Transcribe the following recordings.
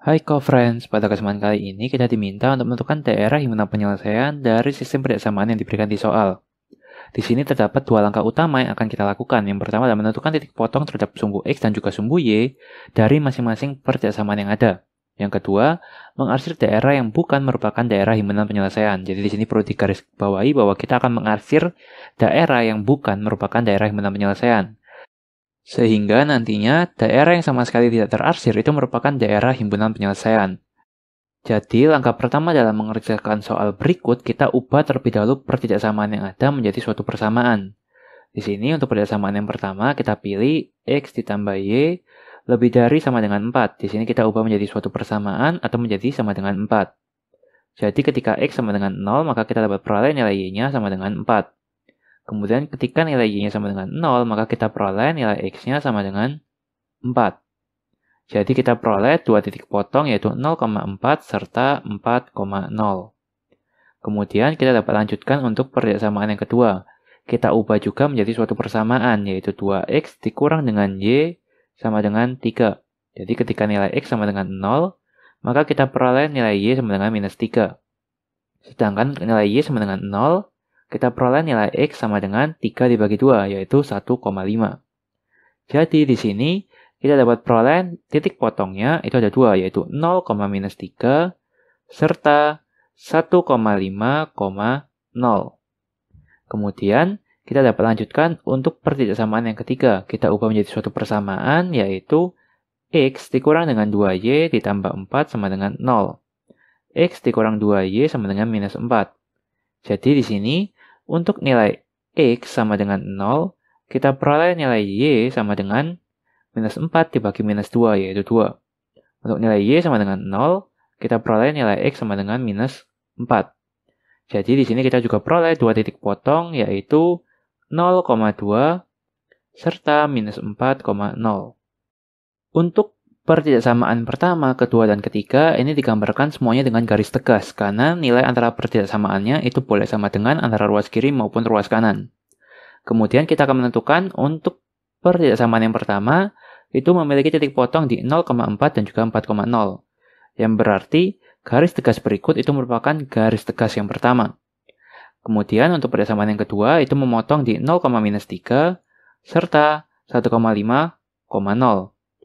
Hai co-friends, pada kesempatan kali ini kita diminta untuk menentukan daerah himpunan penyelesaian dari sistem persamaan yang diberikan di soal. Di sini terdapat dua langkah utama yang akan kita lakukan. Yang pertama adalah menentukan titik potong terhadap sumbu X dan juga sumbu Y dari masing-masing persamaan yang ada. Yang kedua, mengarsir daerah yang bukan merupakan daerah himpunan penyelesaian. Jadi di sini perlu digarisbawahi bahwa kita akan mengarsir daerah yang bukan merupakan daerah himpunan penyelesaian. Sehingga nantinya daerah yang sama sekali tidak terarsir itu merupakan daerah himpunan penyelesaian. Jadi langkah pertama dalam mengerjakan soal berikut kita ubah terlebih dahulu pertidaksamaan yang ada menjadi suatu persamaan. Di sini untuk pertidaksamaan yang pertama kita pilih X ditambah Y lebih dari sama dengan 4. Di sini kita ubah menjadi suatu persamaan atau menjadi sama dengan 4. Jadi ketika X sama dengan 0, maka kita dapat peroleh nilai Y-nya sama dengan 4. Kemudian ketika nilai Y-nya sama dengan 0, maka kita peroleh nilai X-nya sama dengan 4. Jadi kita peroleh dua titik potong yaitu 0,4 serta 4,0. Kemudian kita dapat lanjutkan untuk persamaan yang kedua. Kita ubah juga menjadi suatu persamaan yaitu 2x dikurang dengan y sama dengan 3. Jadi ketika nilai x sama dengan 0, maka kita peroleh nilai y sama dengan minus 3. Sedangkan nilai y sama dengan 0, kita peroleh nilai X sama dengan 3 dibagi 2, yaitu 1,5. Jadi di sini kita dapat peroleh titik potongnya itu ada 2, yaitu 0, minus 3, serta 1,5,0. Kemudian, kita dapat lanjutkan untuk pertidaksamaan yang ketiga. Kita ubah menjadi suatu persamaan, yaitu X dikurang dengan 2Y ditambah 4 sama dengan 0. X dikurang 2Y sama dengan minus 4. Jadi di sini untuk nilai X sama dengan 0, kita peroleh nilai Y sama dengan minus 4 dibagi minus 2, yaitu 2. Untuk nilai Y sama dengan 0, kita peroleh nilai X sama dengan minus 4. Jadi di sini kita juga peroleh dua titik potong yaitu 0,2 serta minus 4,0. Untuk Pertidaksamaan pertama, kedua, dan ketiga ini digambarkan semuanya dengan garis tegas karena nilai antara pertidaksamaannya itu boleh sama dengan antara ruas kiri maupun ruas kanan. Kemudian kita akan menentukan untuk pertidaksamaan yang pertama itu memiliki titik potong di 0,4 dan juga 4,0. Yang berarti garis tegas berikut itu merupakan garis tegas yang pertama. Kemudian untuk pertidaksamaan yang kedua itu memotong di 0,-3 serta 1,5,0.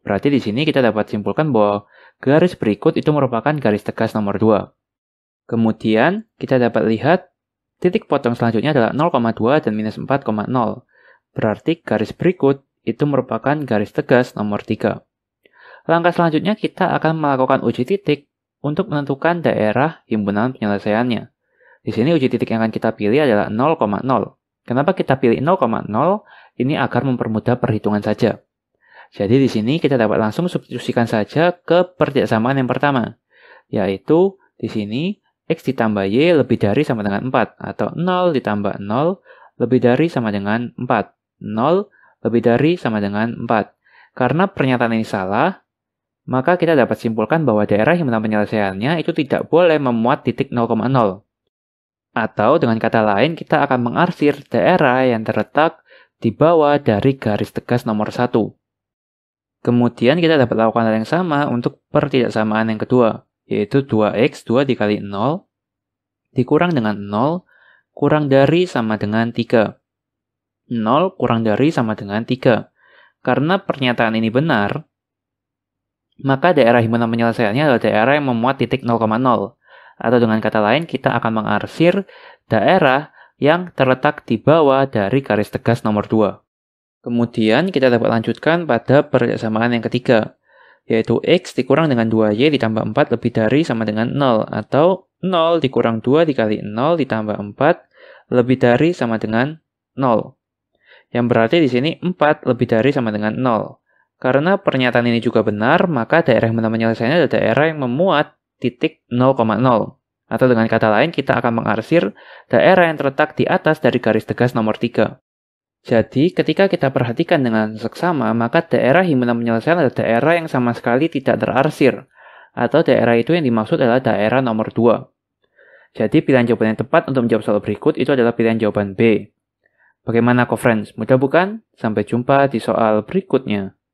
Berarti di sini kita dapat simpulkan bahwa garis berikut itu merupakan garis tegas nomor 2. Kemudian, kita dapat lihat titik potong selanjutnya adalah 0,2 dan minus 4,0. Berarti garis berikut itu merupakan garis tegas nomor 3. Langkah selanjutnya kita akan melakukan uji titik untuk menentukan daerah himpunan penyelesaiannya. Di sini uji titik yang akan kita pilih adalah 0,0. Kenapa kita pilih 0,0? Ini agar mempermudah perhitungan saja. Jadi di sini kita dapat langsung substitusikan saja ke persamaan yang pertama, yaitu di sini X ditambah Y lebih dari sama dengan 4, atau 0 ditambah 0 lebih dari sama dengan 4, 0 lebih dari sama dengan 4. Karena pernyataan ini salah, maka kita dapat simpulkan bahwa daerah himpunan penyelesaiannya itu tidak boleh memuat titik 0,0. Atau dengan kata lain, kita akan mengarsir daerah yang terletak di bawah dari garis tegas nomor 1. Kemudian kita dapat lakukan hal yang sama untuk pertidaksamaan yang kedua, yaitu 2x, 2 dikali 0, dikurang dengan 0, kurang dari sama dengan 3. 0 kurang dari sama dengan 3. Karena pernyataan ini benar, maka daerah himpunan penyelesaiannya adalah daerah yang memuat titik 0,0. Atau dengan kata lain, kita akan mengarsir daerah yang terletak di bawah dari garis tegas nomor 2. Kemudian kita dapat lanjutkan pada persamaan yang ketiga, yaitu X dikurang dengan 2Y ditambah 4 lebih dari sama dengan 0, atau 0 dikurang 2 dikali 0 ditambah 4 lebih dari sama dengan 0. Yang berarti di sini 4 lebih dari sama dengan 0. Karena pernyataan ini juga benar, maka daerah yang benar penyelesaiannya adalah daerah yang memuat titik 0,0. Atau dengan kata lain, kita akan mengarsir daerah yang terletak di atas dari garis tegas nomor 3. Jadi, ketika kita perhatikan dengan seksama, maka daerah himpunan menyelesaikan adalah daerah yang sama sekali tidak terarsir, atau daerah itu yang dimaksud adalah daerah nomor 2. Jadi, pilihan jawaban yang tepat untuk menjawab soal berikut itu adalah pilihan jawaban B. Bagaimana co friends? Mudah bukan? Sampai jumpa di soal berikutnya.